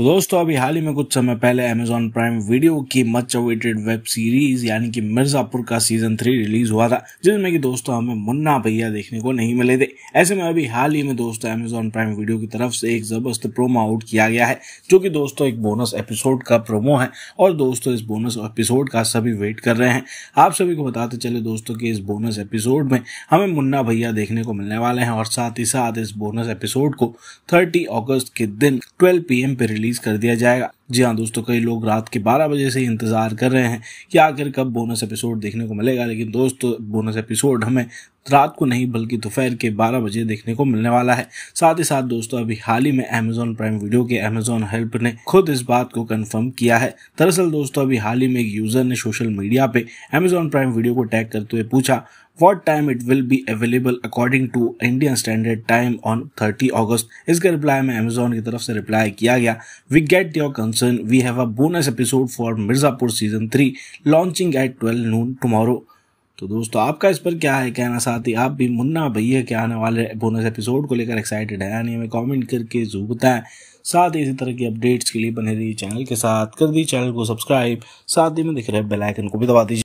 तो दोस्तों अभी हाल ही में कुछ समय पहले अमेजोन प्राइम वीडियो की मच अवेटेड वेब सीरीज यानी कि मिर्जापुर का सीजन थ्री रिलीज हुआ था जिसमें कि दोस्तों हमें मुन्ना भैया देखने को नहीं मिले थे ऐसे में अभी हाल ही में दोस्तों अमेजोन प्राइम वीडियो की तरफ से एक जबरदस्त प्रोमो आउट किया गया है जो कि दोस्तों एक बोनस एपिसोड का प्रोमो है और दोस्तों इस बोनस एपिसोड का सभी वेट कर रहे हैं आप सभी को बताते चले दोस्तों की इस बोनस एपिसोड में हमें मुन्ना भैया देखने को मिलने वाले हैं और साथ ही साथ इस बोनस एपिसोड को थर्टी अगस्त के दिन ट्वेल्व पी पे रिलीज रिलीज कर दिया जाएगा जी हाँ दोस्तों कई लोग रात के 12 बजे से इंतज़ार कर रहे हैं कि आखिर कब बोनस एपिसोड देखने को मिलेगा लेकिन दोस्तों बोनस एपिसोड हमें रात को नहीं बल्कि दोपहर के 12 बजे देखने को मिलने वाला है साथ ही साथ दोस्तों अभी हाल ही में अमेजोन प्राइम वीडियो के अमेजोन हेल्प ने खुद इस बात को कंफर्म किया है दरअसल दोस्तों अभी हाल ही में एक यूजर ने सोशल मीडिया पे अमेजोन प्राइम वीडियो को टैग करते हुए पूछा what time it will be available according to Indian standard time on thirty August इसके रिप्लाई में अमेजोन की तरफ से रिप्लाई किया गया we get your concern concerned, we have a bonus episode for Mirzapur season 3 launching at 12 noon tomorrow. तो दोस्तों आपका इस पर क्या है कहना साथ ही आप भी मुन्ना भैया के आने वाले बोनस एपिसोड को लेकर एक्साइटेड है यानी हमें कमेंट करके जरूर बताएं साथ ही इसी तरह की अपडेट्स के लिए बने रही चैनल के साथ कर दी चैनल को सब्सक्राइब साथ ही में दिख रहे बेल आइकन को भी दबा दीजिए